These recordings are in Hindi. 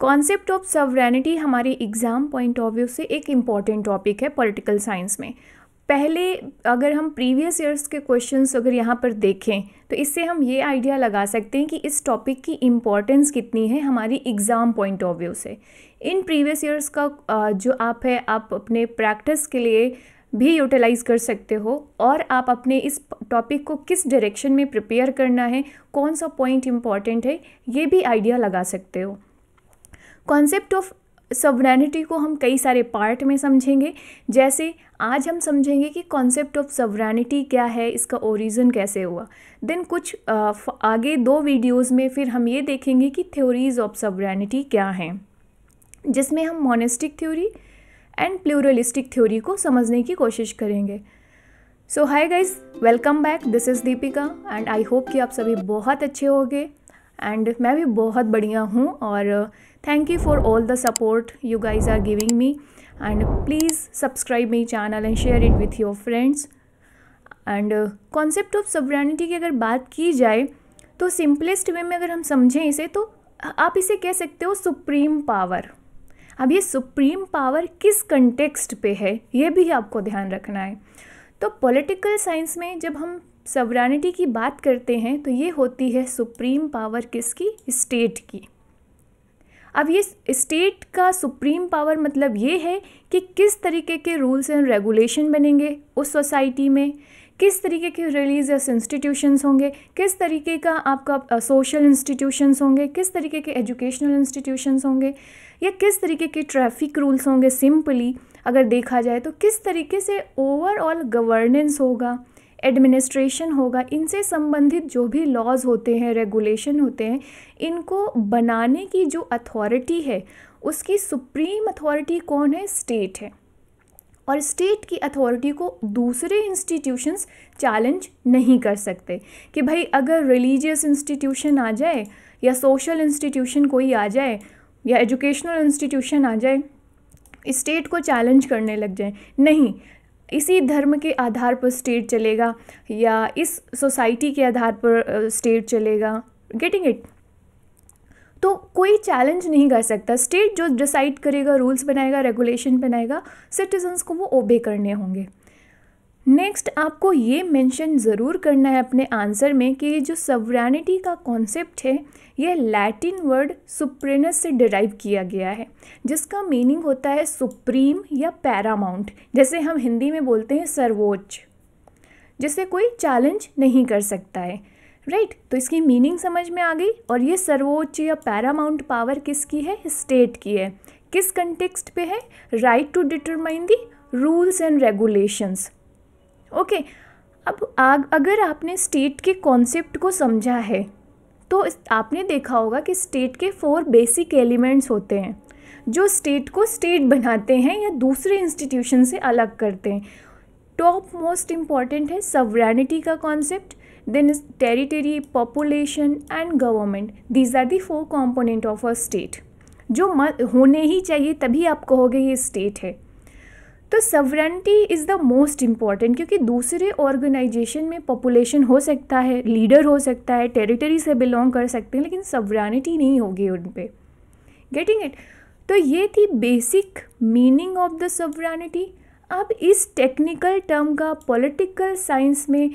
कॉन्सेप्ट ऑफ सवरेनिटी हमारे एग्ज़ाम पॉइंट ऑफ व्यू से एक इम्पॉर्टेंट टॉपिक है पॉलिटिकल साइंस में पहले अगर हम प्रीवियस ईयर्स के क्वेश्चंस अगर यहाँ पर देखें तो इससे हम ये आइडिया लगा सकते हैं कि इस टॉपिक की इम्पॉर्टेंस कितनी है हमारी एग्ज़ाम पॉइंट ऑफ व्यू से इन प्रीवियस ईयर्स का जो आप है आप अपने प्रैक्टिस के लिए भी यूटिलाइज़ कर सकते हो और आप अपने इस टॉपिक को किस डायरेक्शन में प्रिपेयर करना है कौन सा पॉइंट इम्पॉर्टेंट है ये भी आइडिया लगा सकते हो कॉन्सेप्ट ऑफ सवरानिटी को हम कई सारे पार्ट में समझेंगे जैसे आज हम समझेंगे कि कॉन्सेप्ट ऑफ सवरानिटी क्या है इसका ओरिजिन कैसे हुआ देन कुछ आगे दो वीडियोस में फिर हम ये देखेंगे कि थ्योरीज ऑफ सवरानिटी क्या हैं जिसमें हम monistic theory and pluralistic theory को समझने की कोशिश करेंगे so hi guys welcome back this is Deepika and I hope कि आप सभी बहुत अच्छे होंगे एंड मैं भी बहुत बढ़िया हूँ और uh, thank you for all the support you guys are giving me and please subscribe my channel and share it with your friends and concept of sovereignty की अगर बात की जाए तो सिंपलेस्ट वे में अगर हम समझें इसे तो आप इसे कह सकते हो सुप्रीम पावर अब ये सुप्रीम पावर किस कंटेक्स्ट पे है ये भी आपको ध्यान रखना है तो पॉलिटिकल साइंस में जब हम सवरानिटी की बात करते हैं तो ये होती है सुप्रीम पावर किसकी स्टेट की अब ये स्टेट का सुप्रीम पावर मतलब ये है कि किस तरीके के रूल्स एंड रेगुलेशन बनेंगे उस सोसाइटी में किस तरीके के रिलीजियस इंस्टीट्यूशंस होंगे किस तरीके का आपका सोशल इंस्टीट्यूशंस होंगे किस तरीके के एजुकेशनल इंस्टीट्यूशंस होंगे या किस तरीके के ट्रैफिक रूल्स होंगे सिंपली अगर देखा जाए तो किस तरीके से ओवरऑल गवर्नेंस होगा एडमिनिस्ट्रेशन होगा इनसे संबंधित जो भी लॉज होते हैं रेगुलेशन होते हैं इनको बनाने की जो अथॉरिटी है उसकी सुप्रीम अथॉरिटी कौन है स्टेट है और स्टेट की अथॉरिटी को दूसरे इंस्टीट्यूशंस चैलेंज नहीं कर सकते कि भाई अगर रिलीजियस इंस्टीट्यूशन आ जाए या सोशल इंस्टीट्यूशन कोई आ जाए या एजुकेशनल इंस्टीट्यूशन आ जाए स्टेट को चैलेंज करने लग जाए नहीं इसी धर्म के आधार पर स्टेट चलेगा या इस सोसाइटी के आधार पर स्टेट चलेगा गेटिंग इट तो कोई चैलेंज नहीं कर सकता स्टेट जो डिसाइड करेगा रूल्स बनाएगा रेगुलेशन बनाएगा सिटीजन्स को वो ओबे करने होंगे नेक्स्ट आपको ये मेंशन ज़रूर करना है अपने आंसर में कि ये जो सवरानिटी का कॉन्सेप्ट है यह लैटिन वर्ड सुप्रेनस से डिराइव किया गया है जिसका मीनिंग होता है सुप्रीम या पैरामाउंट जैसे हम हिंदी में बोलते हैं सर्वोच्च जिसे कोई चैलेंज नहीं कर सकता है राइट right? तो इसकी मीनिंग समझ में आ गई और ये सर्वोच्च या पैरामाउंट पावर किसकी है स्टेट की है किस कंटेक्सट पे है right to determine the rules and regulations okay अब आग अगर आपने स्टेट के कॉन्सेप्ट को समझा है तो आपने देखा होगा कि स्टेट के फोर बेसिक एलिमेंट्स होते हैं जो स्टेट को स्टेट बनाते हैं या दूसरे इंस्टीट्यूशन से अलग करते हैं टॉप मोस्ट इम्पॉर्टेंट है सवरैनिटी का concept then is territory population and government these are the four component of a state जो होने ही चाहिए तभी आप कहोगे ये स्टेट है तो sovereignty is the most important क्योंकि दूसरे ऑर्गेनाइजेशन में पॉपुलेशन हो सकता है लीडर हो सकता है टेरिटरी से बिलोंग कर सकते हैं लेकिन सवरानिटी नहीं होगी उन पर गेटिंग इट तो ये थी basic meaning of the sovereignty अब इस टेक्निकल टर्म का पॉलिटिकल साइंस में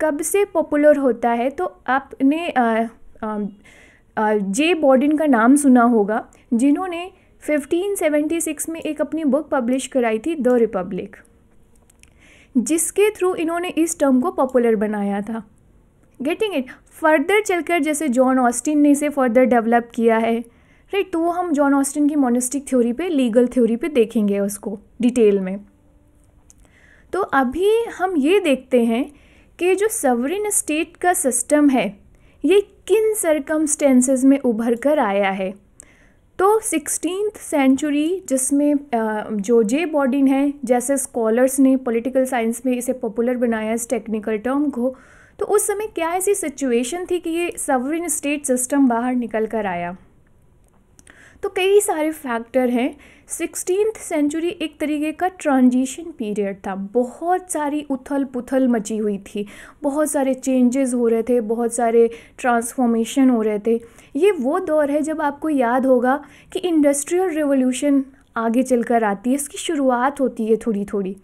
कब से पॉपुलर होता है तो आपने जे बॉडिन का नाम सुना होगा जिन्होंने 1576 में एक अपनी बुक पब्लिश कराई थी द रिपब्लिक जिसके थ्रू इन्होंने इस टर्म को पॉपुलर बनाया था गेटिंग इट फर्दर चलकर जैसे जॉन ऑस्टिन ने इसे फर्दर डेवलप किया है राइट तो वो हम जॉन ऑस्टिन की मोनिस्टिक थ्योरी पे लीगल थ्योरी पे देखेंगे उसको डिटेल में तो अभी हम ये देखते हैं कि जो सवरिन स्टेट का सिस्टम है ये किन सरकमस्टेंसेस में उभर कर आया है तो सिक्सटीन सेंचुरी जिसमें जो जे बॉडिन है जैसे स्कॉलर्स ने पॉलिटिकल साइंस में इसे पॉपुलर बनाया इस टेक्निकल टर्म को तो उस समय क्या ऐसी सिचुएशन थी कि ये सवरिन स्टेट सिस्टम बाहर निकल कर आया तो कई सारे फैक्टर हैं सिक्सटीन सेंचुरी एक तरीके का ट्रांजिशन पीरियड था बहुत सारी उथल पुथल मची हुई थी बहुत सारे चेंजेस हो रहे थे बहुत सारे ट्रांसफॉर्मेशन हो रहे थे ये वो दौर है जब आपको याद होगा कि इंडस्ट्रियल रिवोल्यूशन आगे चल कर आती है इसकी शुरुआत होती है थोड़ी थोड़ी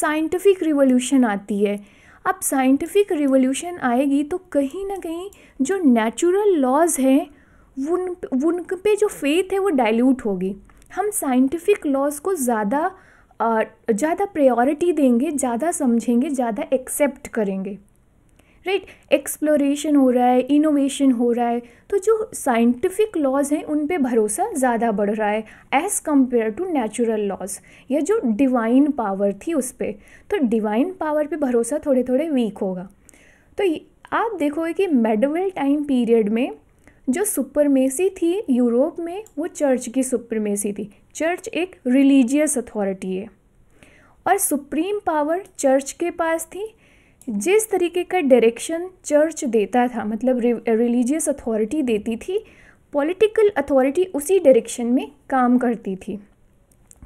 साइंटिफिक रिवोल्यूशन आती है अब साइंटिफिक रिवोल्यूशन आएगी तो कहीं ना कहीं जो नेचुरल लॉज हैं उन उन पे जो फेथ है वो डाइल्यूट होगी हम साइंटिफिक लॉज को ज़्यादा ज़्यादा प्रायोरिटी देंगे ज़्यादा समझेंगे ज़्यादा एक्सेप्ट करेंगे राइट right? एक्सप्लोरेशन हो रहा है इनोवेशन हो रहा है तो जो साइंटिफिक लॉज हैं उन पे भरोसा ज़्यादा बढ़ रहा है as compare to natural laws या जो डिवाइन पावर थी उस पर तो डिवाइन पावर पे भरोसा थोड़े थोड़े वीक होगा तो आप देखोगे कि मेडवल टाइम पीरियड में जो सुपरमेसी थी यूरोप में वो चर्च की सुपरमेसी थी चर्च एक रिलीजियस अथॉरिटी है और सुप्रीम पावर चर्च के पास थी जिस तरीके का डायरेक्शन चर्च देता था मतलब रिलीजियस अथॉरिटी देती थी पॉलिटिकल अथॉरिटी उसी डायरेक्शन में काम करती थी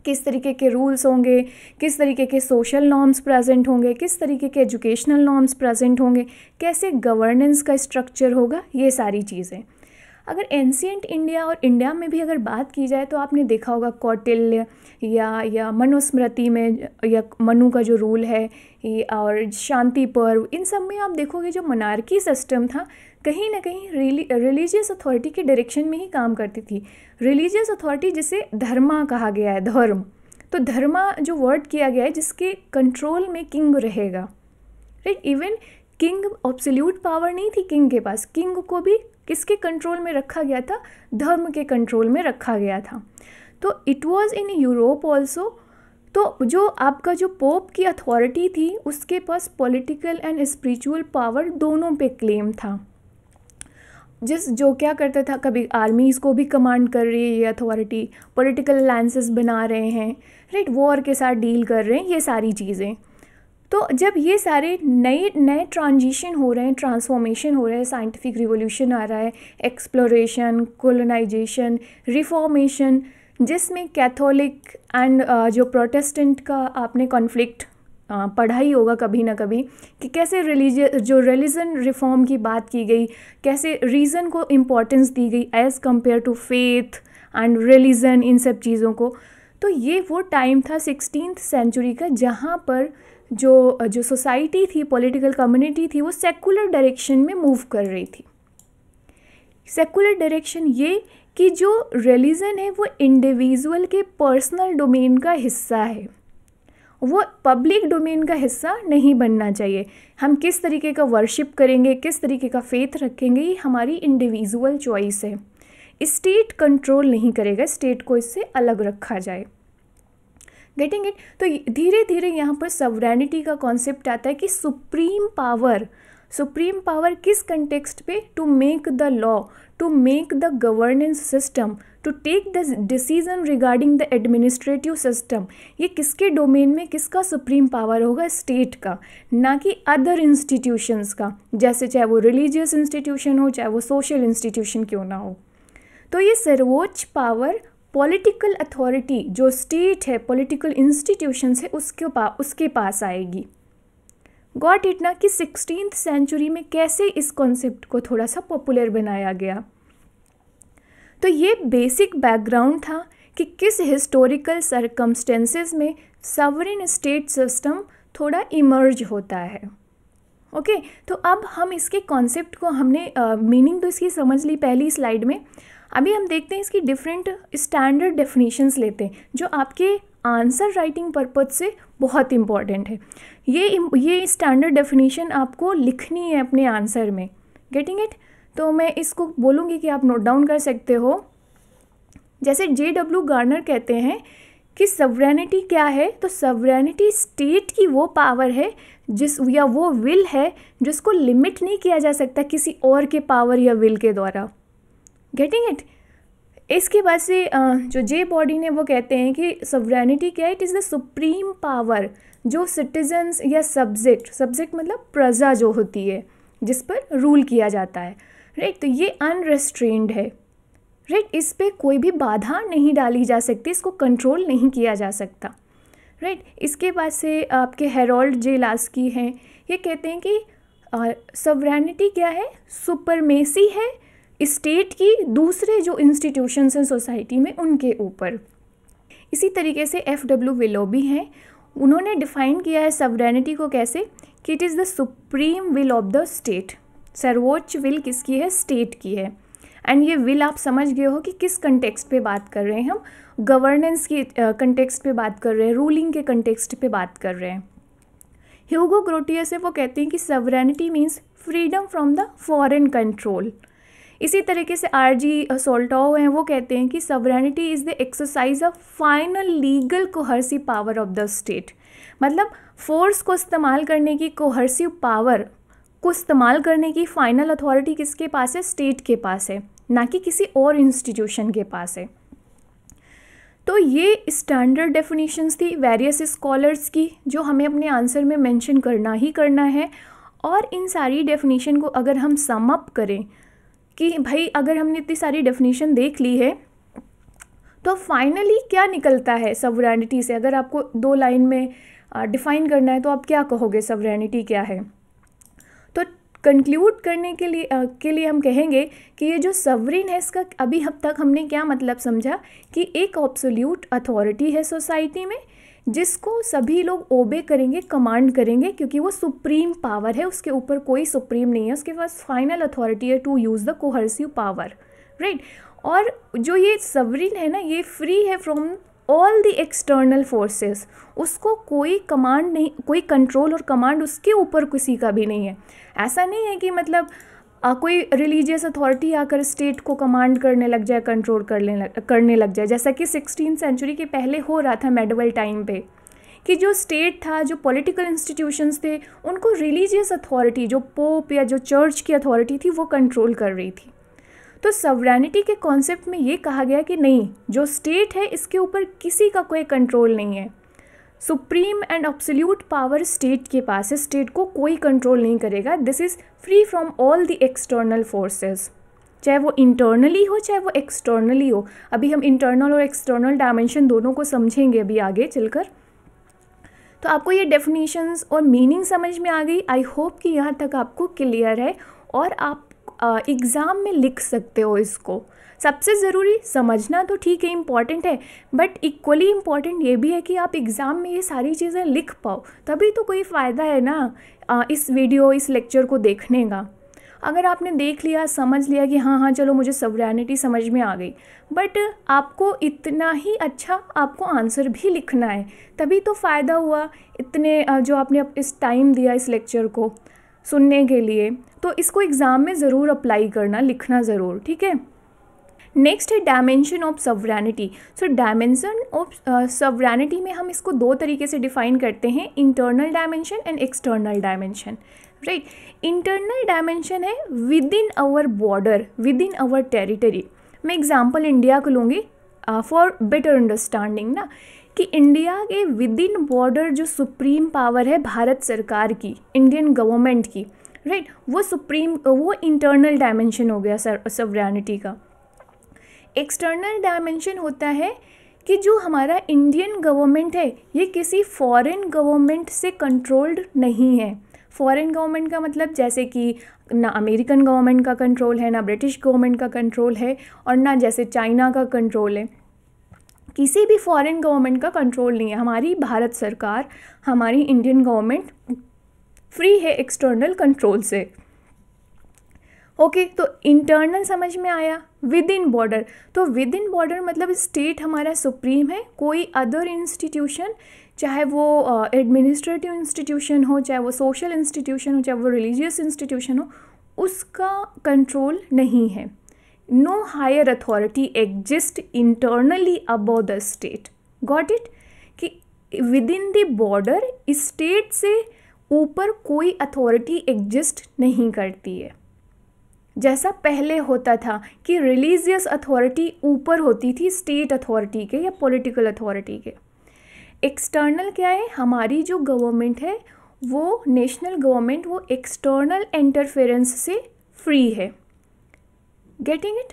किस तरीके के रूल्स होंगे किस तरीके के सोशल नॉर्म्स प्रेजेंट होंगे किस तरीके के एजुकेशनल नॉर्म्स प्रेजेंट होंगे कैसे गवर्नेंस का स्ट्रक्चर होगा ये सारी चीज़ें अगर एंशियंट इंडिया और इंडिया में भी अगर बात की जाए तो आपने देखा होगा कौटिल्य या या मनुस्मृति में या मनु का जो रूल है और शांति पर्व इन सब में आप देखोगे जो मनारकी सिस्टम था कहीं ना कहीं रिलीजियस अथॉरिटी के डायरेक्शन में ही काम करती थी रिलीजियस अथॉरिटी जिसे धर्मा कहा गया है धर्म तो धर्मा जो वर्ड किया गया है जिसके कंट्रोल में किंग रहेगा right even king absolute power नहीं थी किंग के पास किंग को भी किसके कंट्रोल में रखा गया था धर्म के कंट्रोल में रखा गया था तो it was in Europe also तो जो आपका जो पोप की अथॉरिटी थी उसके पास पॉलिटिकल एंड स्पिरिचुअल पावर दोनों पे क्लेम था जिस जो क्या करता था कभी आर्मीज़ को भी कमांड कर रही है ये अथॉरिटी पॉलिटिकल अलायंसेस बना रहे हैं राइट वॉर के साथ डील कर रहे हैं ये सारी चीज़ें तो जब ये सारे नए नए ट्रांजिशन हो रहे हैं ट्रांसफॉर्मेशन हो रहे हैं साइंटिफिक रिवोल्यूशन आ रहा है एक्सप्लोरेशन कोलोनाइजेशन रिफॉर्मेशन जिसमें कैथोलिक एंड uh, जो प्रोटेस्टेंट का आपने कॉन्फ्लिक्ट uh, पढ़ा ही होगा कभी ना कभी कि कैसे रिलीज जो रिलीजन रिफॉर्म की बात की गई कैसे रीज़न को इम्पोर्टेंस दी गई as compare to faith and religion इन सब चीज़ों को तो ये वो टाइम था सिक्सटीन सेंचुरी का जहाँ पर जो जो सोसाइटी थी पॉलिटिकल कम्युनिटी थी वो सेकुलर डायरेक्शन में मूव कर रही थी सेकुलर डायरेक्शन ये कि जो रिलीजन है वो इंडिविजुअल के पर्सनल डोमेन का हिस्सा है वो पब्लिक डोमेन का हिस्सा नहीं बनना चाहिए हम किस तरीके का वर्शिप करेंगे किस तरीके का फेथ रखेंगे ये हमारी इंडिविजुअल चॉइस है स्टेट कंट्रोल नहीं करेगा स्टेट को इससे अलग रखा जाए गेटिंग इट तो धीरे धीरे यहाँ पर सवरैनिटी का कॉन्सेप्ट आता है कि सुप्रीम पावर सुप्रीम पावर किस कंटेक्स्ट पे to make the law to make the governance system to take the decision regarding the administrative system ये किसके डोमेन में किसका सुप्रीम पावर होगा स्टेट का ना कि अदर इंस्टीट्यूशंस का जैसे चाहे वो रिलीजियस इंस्टीट्यूशन हो चाहे वो सोशल इंस्टीट्यूशन क्यों ना हो तो ये सर्वोच्च पावर पॉलिटिकल अथॉरिटी जो स्टेट है पॉलिटिकल इंस्टीट्यूशंस है उसके पास उसके पास आएगी गॉट इट ना कि सिक्सटीन सेंचुरी में कैसे इस कॉन्सेप्ट को थोड़ा सा पॉपुलर बनाया गया तो ये बेसिक बैकग्राउंड था कि किस हिस्टोरिकल सरकमस्टेंसेस में सवरिन स्टेट सिस्टम थोड़ा इमर्ज होता है ओके okay, तो अब हम इसके कॉन्सेप्ट को हमने मीनिंग uh, तो इसकी समझ ली पहली स्लाइड में अभी हम देखते हैं इसकी डिफरेंट स्टैंडर्ड डेफिनेशंस लेते हैं जो आपके आंसर राइटिंग पर्पज से बहुत इम्पॉर्टेंट है ये ये स्टैंडर्ड डेफिनेशन आपको लिखनी है अपने आंसर में गेटिंग इट तो मैं इसको बोलूँगी कि आप नोट डाउन कर सकते हो जैसे जे डब्ल्यू गार्नर कहते हैं कि सवरेनिटी क्या है तो सवरेनिटी स्टेट की वो पावर है जिस या वो विल है जिसको लिमिट नहीं किया जा सकता किसी और के पावर या विल के द्वारा गेटिंग इट इसके बाद से जो जे बॉडी ने वो कहते हैं कि सवरेनिटी क्या है it is the supreme power जो सिटीजन्स या सब्जेक्ट सब्जेक्ट मतलब प्रजा जो होती है जिस पर रूल किया जाता है राइट तो ये अनरेस्ट्रेंड है राइट इस पर कोई भी बाधा नहीं डाली जा सकती इसको कंट्रोल नहीं किया जा सकता राइट इसके बाद से आपके हेरोल्ड जे लास्की हैं ये कहते हैं कि सवरेनिटी क्या है सुपरमेसी है स्टेट की दूसरे जो इंस्टीट्यूशंस हैं सोसाइटी में उनके ऊपर इसी तरीके से एफ़ डब्ल्यू विलो भी हैं उन्होंने डिफाइन किया है सवरेनिटी को कैसे कि it is the supreme will of the state सर्वोच्च विल किसकी है स्टेट की है एंड ये विल आप समझ गए हो कि किस कंटेक्स्ट पे बात कर रहे हैं हम गवर्नेंस की कंटेक्स्ट पे बात कर रहे हैं रूलिंग के कंटेक्स्ट पे बात कर रहे हैं ह्यूगो ग्रोटिया से वो कहते हैं कि sovereignty means freedom from the foreign control इसी तरीके से आर जी सोल्टाओ हैं वो कहते हैं कि sovereignty is the exercise of final legal coercive power of the state मतलब फोर्स को इस्तेमाल करने की कोहर्सिव पावर को इस्तेमाल करने की फ़ाइनल अथॉरिटी किसके पास है स्टेट के पास है ना कि किसी और इंस्टीट्यूशन के पास है तो ये स्टैंडर्ड डेफिनेशंस थी वेरियस स्कॉलर्स की जो हमें अपने आंसर में मेंशन करना ही करना है और इन सारी डेफिनेशन को अगर हम सम अप करें कि भाई अगर हमने इतनी सारी डेफिनेशन देख ली है तो फाइनली क्या निकलता है सवरेनिटी से अगर आपको दो लाइन में डिफ़ाइन करना है तो आप क्या कहोगे सवरेनिटी क्या है तो कंक्लूड करने के लिए आ, के लिए हम कहेंगे कि ये जो सवरीन है इसका अभी हब तक हमने क्या मतलब समझा कि एक ऑब्सोल्यूट अथॉरिटी है सोसाइटी में जिसको सभी लोग ओबे करेंगे कमांड करेंगे क्योंकि वो सुप्रीम पावर है उसके ऊपर कोई सुप्रीम नहीं है उसके पास फाइनल अथॉरिटी है to use the coercive power right और जो ये सवरिन है ना ये फ्री है from all the external forces उसको कोई कमांड नहीं कोई कंट्रोल और कमांड उसके ऊपर किसी का भी नहीं है ऐसा नहीं है कि मतलब आ, कोई रिलीजियस अथॉरिटी आकर स्टेट को कमांड करने लग जाए कंट्रोल करने लग, करने लग जाए जैसा कि सिक्सटीन सेंचुरी के पहले हो रहा था मेडवल टाइम पे कि जो स्टेट था जो पॉलिटिकल इंस्टीट्यूशंस थे उनको रिलीजियस अथॉरिटी जो पोप या जो चर्च की अथॉरिटी थी वो कंट्रोल कर रही थी तो सवरानिटी के कॉन्सेप्ट में ये कहा गया कि नहीं जो स्टेट है इसके ऊपर किसी का कोई कंट्रोल नहीं है supreme and absolute power state के पास है स्टेट को कोई कंट्रोल नहीं करेगा this is free from all the external forces चाहे वो इंटरनली हो चाहे वो एक्सटर्नली हो अभी हम इंटरनल और एक्सटर्नल डायमेंशन दोनों को समझेंगे अभी आगे चलकर तो आपको ये डेफिनेशंस और मीनिंग समझ में आ गई आई होप कि यहाँ तक आपको क्लियर है और आप एग्ज़ाम में लिख सकते हो इसको सबसे ज़रूरी समझना तो ठीक है इम्पॉर्टेंट है बट इक्वली इम्पॉर्टेंट ये भी है कि आप एग्ज़ाम में ये सारी चीज़ें लिख पाओ तभी तो कोई फ़ायदा है ना इस वीडियो इस लेक्चर को देखने का अगर आपने देख लिया समझ लिया कि हाँ हाँ चलो मुझे सवरानिटी समझ में आ गई बट आपको इतना ही अच्छा आपको आंसर भी लिखना है तभी तो फ़ायदा हुआ इतने जो आपने इस टाइम दिया इस लेक्चर को सुनने के लिए तो इसको एग्ज़ाम में ज़रूर अप्लाई करना लिखना ज़रूर ठीक है नेक्स्ट है dimension of sovereignty so dimension of sovereignty में हम इसको दो तरीके से डिफाइन करते हैं internal dimension and external dimension right internal dimension है within our border within our territory मैं एग्जाम्पल इंडिया को लूँगी फॉर बेटर अंडरस्टैंडिंग ना कि इंडिया के विद इन बॉर्डर जो सुप्रीम पावर है भारत सरकार की इंडियन गवर्नमेंट की राइट right? वो सुप्रीम वो इंटरनल डायमेंशन हो गया सर सवरानिटी का एक्सटर्नल डायमेंशन होता है कि जो हमारा इंडियन गवर्नमेंट है ये किसी फॉरेन गवर्नमेंट से कंट्रोल्ड नहीं है फॉरेन गवर्नमेंट का मतलब जैसे कि ना अमेरिकन गवर्नमेंट का कंट्रोल है ना ब्रिटिश गवर्नमेंट का कंट्रोल है और ना जैसे चाइना का कंट्रोल है किसी भी फॉरेन गवर्नमेंट का कंट्रोल नहीं है हमारी भारत सरकार हमारी इंडियन गवर्नमेंट फ्री है एक्सटर्नल कंट्रोल से ओके तो इंटरनल समझ में आया विद इन बॉर्डर तो विद इन बॉर्डर मतलब स्टेट हमारा सुप्रीम है कोई अदर इंस्टीट्यूशन चाहे वो एडमिनिस्ट्रेटिव uh, इंस्टीट्यूशन हो चाहे वो सोशल इंस्टीट्यूशन हो चाहे वो रिलीजियस इंस्टीट्यूशन हो उसका कंट्रोल नहीं है no higher authority exist internally above the state got it कि within the border state से ऊपर कोई अथॉरिटी एग्जिस्ट नहीं करती है जैसा पहले होता था कि रिलीजियस अथॉरिटी ऊपर होती थी स्टेट अथॉरिटी के या पॉलिटिकल अथॉरिटी के एक्सटर्नल क्या है हमारी जो गवर्नमेंट है वो नेशनल गवर्नमेंट वो एक्सटर्नल इंटरफेरेंस से फ्री है गेटिंग इट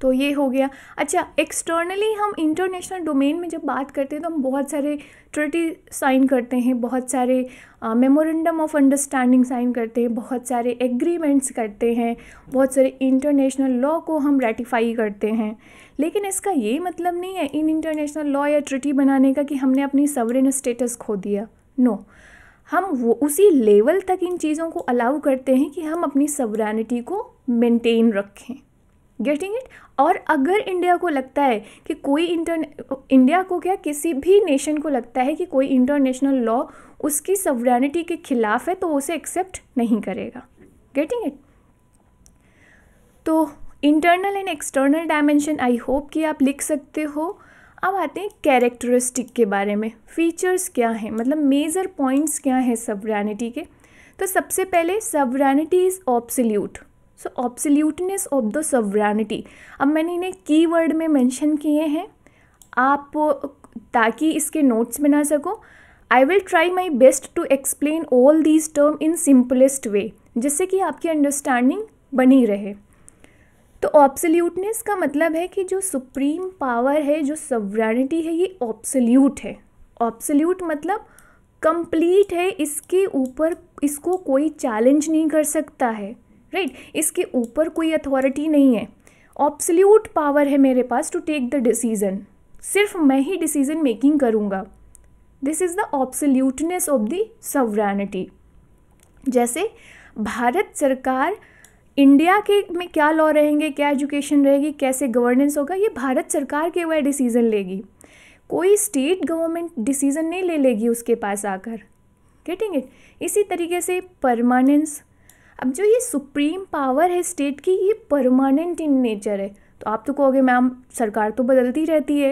तो ये हो गया अच्छा एक्सटर्नली हम इंटरनेशनल डोमेन में जब बात करते हैं तो हम बहुत सारे ट्रिटी साइन करते हैं बहुत सारे मेमोरेंडम ऑफ अंडरस्टैंडिंग साइन करते हैं बहुत सारे एग्रीमेंट्स करते हैं बहुत सारे इंटरनेशनल लॉ को हम रेटिफाई करते हैं लेकिन इसका ये मतलब नहीं है इन इंटरनेशनल लॉ या ट्रिटी बनाने का कि हमने अपनी सवरेन स्टेटस खो दिया नो no. हम वो उसी लेवल तक इन चीज़ों को अलाउ करते हैं कि हम अपनी सवरानिटी को मेंटेन रखें गेटिंग इट और अगर इंडिया को लगता है कि कोई इंटर इंडिया को क्या किसी भी नेशन को लगता है कि कोई इंटरनेशनल लॉ उसकी सवरानिटी के खिलाफ है तो उसे एक्सेप्ट नहीं करेगा गेटिंग इट तो internal and external dimension I hope कि आप लिख सकते हो अब आते हैं कैरेक्टरिस्टिक के बारे में फीचर्स क्या हैं मतलब मेजर पॉइंट्स क्या हैं सवरानिटी के तो सबसे पहले sovereignty is absolute so absoluteness of the sovereignty अब मैंने इन्हें की वर्ड में मैंशन किए हैं आप ताकि इसके नोट्स बना सको I will try my best to explain all these term in simplest way जिससे कि आपकी अंडरस्टैंडिंग बनी रहे तो ऑब्सल्यूटनेस का मतलब है कि जो सुप्रीम पावर है जो सवरानिटी है ये ऑब्सल्यूट है ऑब्सल्यूट मतलब कंप्लीट है इसके ऊपर इसको कोई चैलेंज नहीं कर सकता है राइट right? इसके ऊपर कोई अथॉरिटी नहीं है ऑब्सल्यूट पावर है मेरे पास टू टेक द डिसीज़न सिर्फ मैं ही डिसीज़न मेकिंग करूँगा this is the absoluteness of the sovereignty जैसे भारत सरकार इंडिया के में क्या लॉ रहेंगे क्या एजुकेशन रहेगी कैसे गवर्नेंस होगा ये भारत सरकार के वह डिसीज़न लेगी कोई स्टेट गवर्नमेंट डिसीज़न नहीं ले लेगी उसके पास आकर गेटिंग इट इसी तरीके से परमानेंस अब जो ये सुप्रीम पावर है स्टेट की ये परमानेंट इन नेचर है तो आप तो कहोगे मैम सरकार तो बदलती रहती है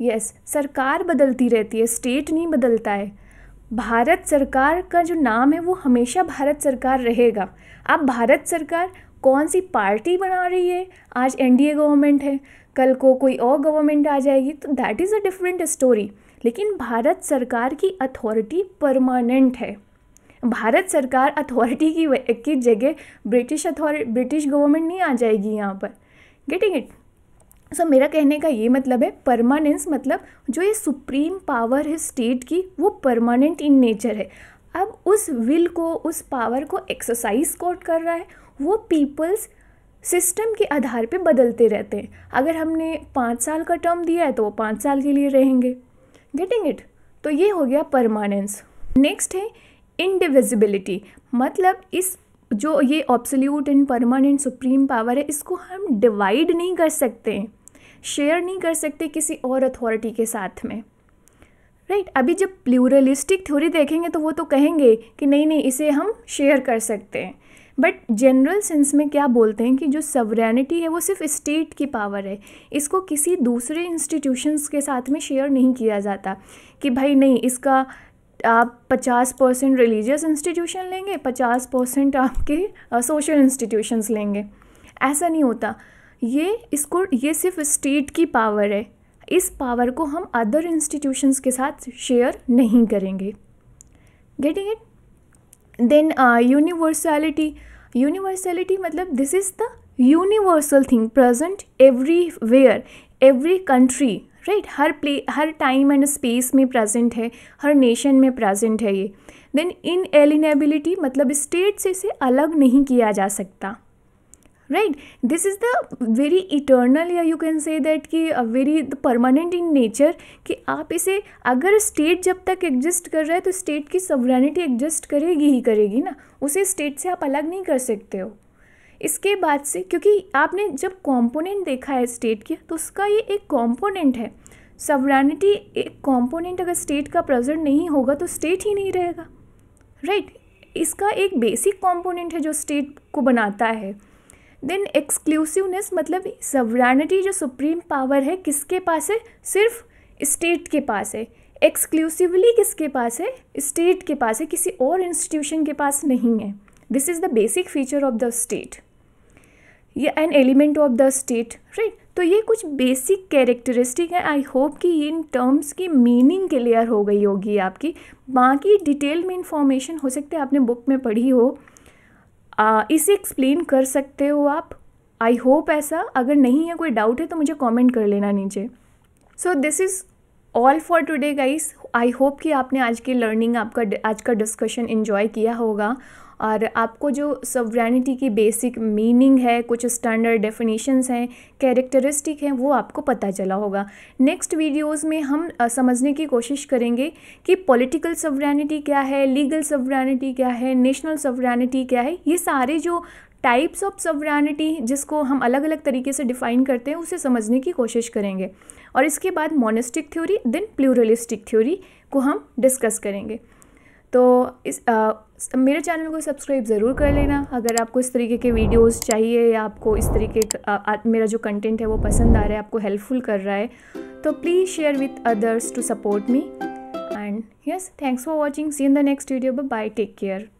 यस सरकार बदलती रहती है स्टेट नहीं बदलता है भारत सरकार का जो नाम है वो हमेशा भारत सरकार रहेगा अब भारत सरकार कौन सी पार्टी बना रही है आज एन गवर्नमेंट है कल को कोई और गवर्नमेंट आ जाएगी तो that is a different story लेकिन भारत सरकार की अथॉरिटी परमानेंट है भारत सरकार अथॉरिटी की की जगह ब्रिटिश अथॉरिटी ब्रिटिश गवर्नमेंट नहीं आ जाएगी यहाँ पर गेटिंग इट सो मेरा कहने का ये मतलब है परमानेंस मतलब जो ये सुप्रीम पावर है स्टेट की वो परमानेंट इन नेचर है अब उस विल को उस पावर को एक्सरसाइज कोट कर रहा है वो पीपल्स सिस्टम के आधार पे बदलते रहते हैं अगर हमने पाँच साल का टर्म दिया है तो वो पाँच साल के लिए रहेंगे गेटिंग इट तो ये हो गया परमानेंस नेक्स्ट है इनडिविजिबिलिटी मतलब इस जो ये absolute and permanent supreme power है इसको हम डिवाइड नहीं कर सकते शेयर नहीं कर सकते किसी और अथॉरिटी के साथ में राइट right? अभी जब प्लूरलिस्टिक थ्योरी देखेंगे तो वो तो कहेंगे कि नहीं नहीं इसे हम शेयर कर सकते हैं बट जनरल सेंस में क्या बोलते हैं कि जो सवरेनिटी है वो सिर्फ स्टेट की पावर है इसको किसी दूसरे इंस्टीट्यूशंस के साथ में शेयर नहीं किया जाता कि भाई नहीं इसका आप पचास परसेंट रिलीजियस इंस्टीट्यूशन लेंगे पचास परसेंट आपके सोशल इंस्टीट्यूशन लेंगे ऐसा नहीं होता ये इसको ये सिर्फ स्टेट की पावर है इस पावर को हम अदर इंस्टीट्यूशंस के साथ शेयर नहीं करेंगे getting it then universality universality मतलब this is the universal thing present where every country right right? हर प्ले हर टाइम एंड स्पेस में प्रेजेंट है हर नेशन में प्रेजेंट है ये देन इन एलिनेबिलिटी मतलब स्टेट से इसे अलग नहीं किया जा सकता right this is the very eternal या यू कैन से दैट कि वेरी परमानेंट इन नेचर कि आप इसे अगर स्टेट जब तक एग्जिस्ट कर रहा है तो स्टेट की सवरानिटी एग्जिस्ट करेगी ही करेगी ना उसे स्टेट से आप अलग नहीं कर सकते हो इसके बाद से क्योंकि आपने जब कंपोनेंट देखा है स्टेट के तो उसका ये एक कंपोनेंट है सवरानिटी एक कंपोनेंट अगर स्टेट का प्रेजेंट नहीं होगा तो स्टेट ही नहीं रहेगा राइट right? इसका एक बेसिक कंपोनेंट है जो स्टेट को बनाता है देन एक्सक्लूसिवनेस मतलब सवरानिटी जो सुप्रीम पावर है किसके पास है सिर्फ स्टेट के पास है एक्सक्लूसिवली किसके पास है स्टेट के पास है किसी और इंस्टीट्यूशन के पास नहीं है this is the basic feature of the state या an element of the state right तो ये कुछ बेसिक कैरेक्टरिस्टिक है आई होप कि इन टर्म्स की मीनिंग क्लियर हो गई होगी आपकी बाकी डिटेल में इंफॉर्मेशन हो सकते है आपने बुक में पढ़ी हो आ, इसे एक्सप्लेन कर सकते हो आप आई होप ऐसा अगर नहीं है कोई डाउट है तो मुझे कॉमेंट कर लेना नीचे so this is all for today guys I hope कि आपने आज की लर्निंग आपका आज का डिस्कशन इन्जॉय किया होगा और आपको जो सवरेनिटी की बेसिक मीनिंग है कुछ स्टैंडर्ड डेफिनेशंस हैं कैरेक्टरिस्टिक हैं वो आपको पता चला होगा नेक्स्ट वीडियोस में हम समझने की कोशिश करेंगे कि पॉलिटिकल सवरेनिटी क्या है लीगल सवरेनिटी क्या है नेशनल सवरेनिटी क्या है ये सारे जो टाइप्स ऑफ सवरानिटी जिसको हम अलग अलग तरीके से डिफाइन करते हैं उसे समझने की कोशिश करेंगे और इसके बाद monistic theory then pluralistic theory को हम डिस्कस करेंगे तो इस आ, मेरे चैनल को सब्सक्राइब ज़रूर कर लेना अगर आपको इस तरीके के वीडियोस चाहिए या आपको इस तरीके का आ, मेरा जो कंटेंट है वो पसंद आ रहा है आपको हेल्पफुल कर रहा है तो please share with others to support me and yes thanks for watching see in the next video bye take care